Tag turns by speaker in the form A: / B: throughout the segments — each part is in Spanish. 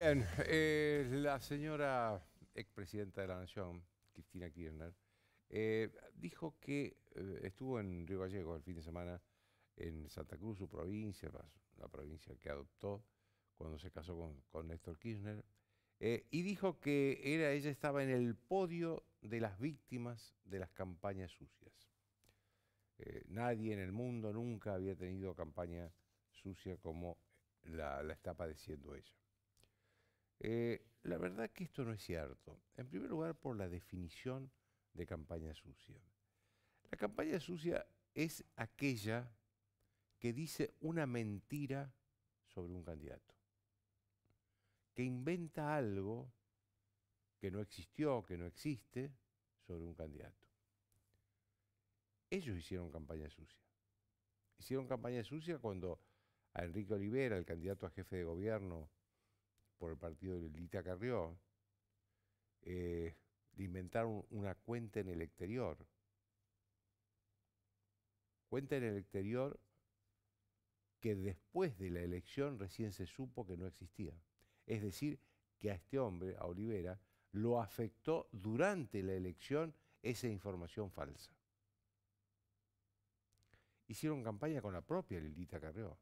A: Bien, eh, la señora expresidenta de la Nación, Cristina Kirchner, eh, dijo que eh, estuvo en Río Gallegos el fin de semana en Santa Cruz, su provincia, la provincia que adoptó cuando se casó con, Néstor Kirchner, y dijo que ella estaba en el podio de las víctimas de las campañas sucias. nadie en el mundo nunca había tenido campaña sucia como la está padeciendo ella. Eh, la verdad que esto no es cierto. En primer lugar, por la definición de campaña sucia. La campaña sucia es aquella que dice una mentira sobre un candidato, que inventa algo que no existió, que no existe, sobre un candidato. Ellos hicieron campaña sucia. Hicieron campaña sucia cuando a Enrique Olivera, el candidato a jefe de gobierno por el partido de Lilita Carrió, eh, de inventar una cuenta en el exterior. Cuenta en el exterior que después de la elección recién se supo que no existía. Es decir, que a este hombre, a Olivera, lo afectó durante la elección esa información falsa. Hicieron campaña con la propia Lilita Carrió.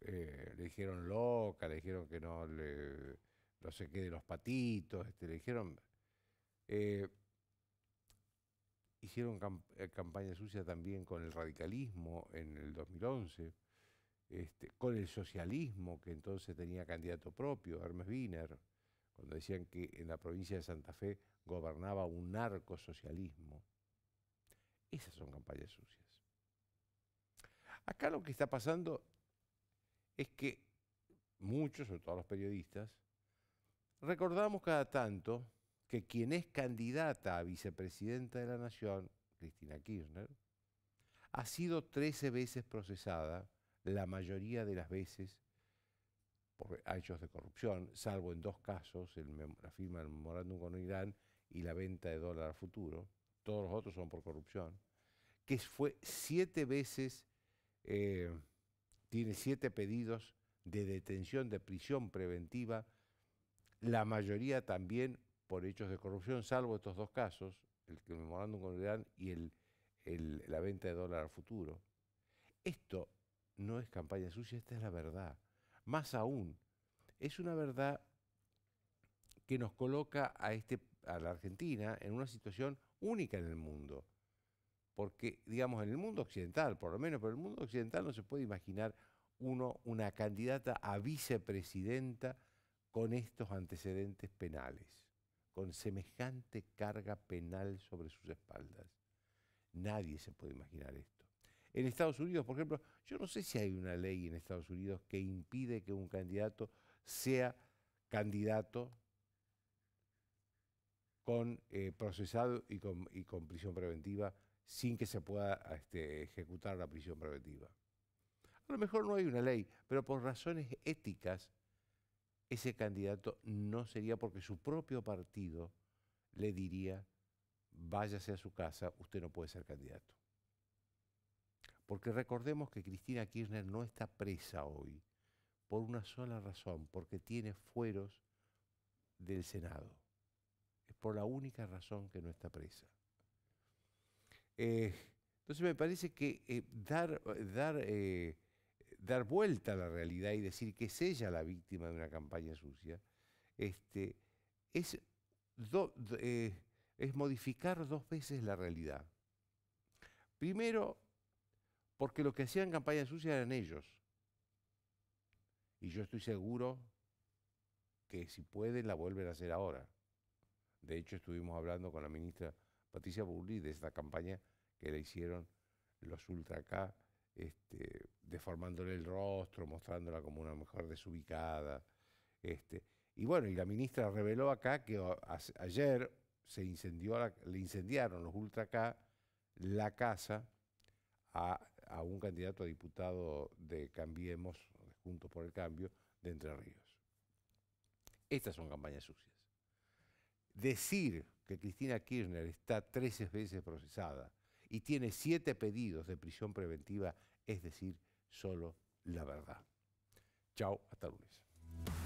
A: Eh, le dijeron loca, le dijeron que no le no sé qué de los patitos, este, le dijeron. Eh, hicieron campañas eh, campaña sucia también con el radicalismo en el 2011, este, con el socialismo, que entonces tenía candidato propio, Hermes Wiener, cuando decían que en la provincia de Santa Fe gobernaba un narcosocialismo. Esas son campañas sucias. Acá lo que está pasando es que muchos, sobre todo los periodistas, recordamos cada tanto que quien es candidata a vicepresidenta de la Nación, Cristina Kirchner, ha sido 13 veces procesada, la mayoría de las veces por hechos de corrupción, salvo en dos casos, el, la firma del memorándum con Irán y la venta de dólar a futuro, todos los otros son por corrupción, que fue siete veces eh, tiene siete pedidos de detención, de prisión preventiva, la mayoría también por hechos de corrupción, salvo estos dos casos, el que memorándum con Irán y el, la venta de dólar al futuro. Esto no es campaña sucia, esta es la verdad. Más aún, es una verdad que nos coloca a, este, a la Argentina en una situación única en el mundo porque, digamos, en el mundo occidental, por lo menos, pero en el mundo occidental no se puede imaginar uno una candidata a vicepresidenta con estos antecedentes penales, con semejante carga penal sobre sus espaldas. Nadie se puede imaginar esto. En Estados Unidos, por ejemplo, yo no sé si hay una ley en Estados Unidos que impide que un candidato sea candidato con eh, procesado y con, y con prisión preventiva sin que se pueda este, ejecutar la prisión preventiva. A lo mejor no hay una ley, pero por razones éticas, ese candidato no sería porque su propio partido le diría, váyase a su casa, usted no puede ser candidato. Porque recordemos que Cristina Kirchner no está presa hoy por una sola razón, porque tiene fueros del Senado. Es por la única razón que no está presa. Eh, entonces me parece que eh, dar, dar, eh, dar vuelta a la realidad y decir que es ella la víctima de una campaña sucia, este, es, es modificar dos veces la realidad. Primero, porque lo que hacían campaña sucia eran ellos. Y yo estoy seguro que si pueden la vuelven a hacer ahora. De hecho, estuvimos hablando con la ministra Patricia Burli de esta campaña que le hicieron los Ultra K, este, deformándole el rostro, mostrándola como una mujer desubicada. Este. Y bueno, y la ministra reveló acá que ayer se incendió le incendiaron los Ultra K la casa a, un candidato a diputado de Cambiemos, Juntos por el Cambio, de Entre Ríos. Estas son campañas sucias. Decir que Cristina Kirchner está 13 veces procesada y tiene siete pedidos de prisión preventiva, es decir, solo la verdad. Chao, hasta lunes.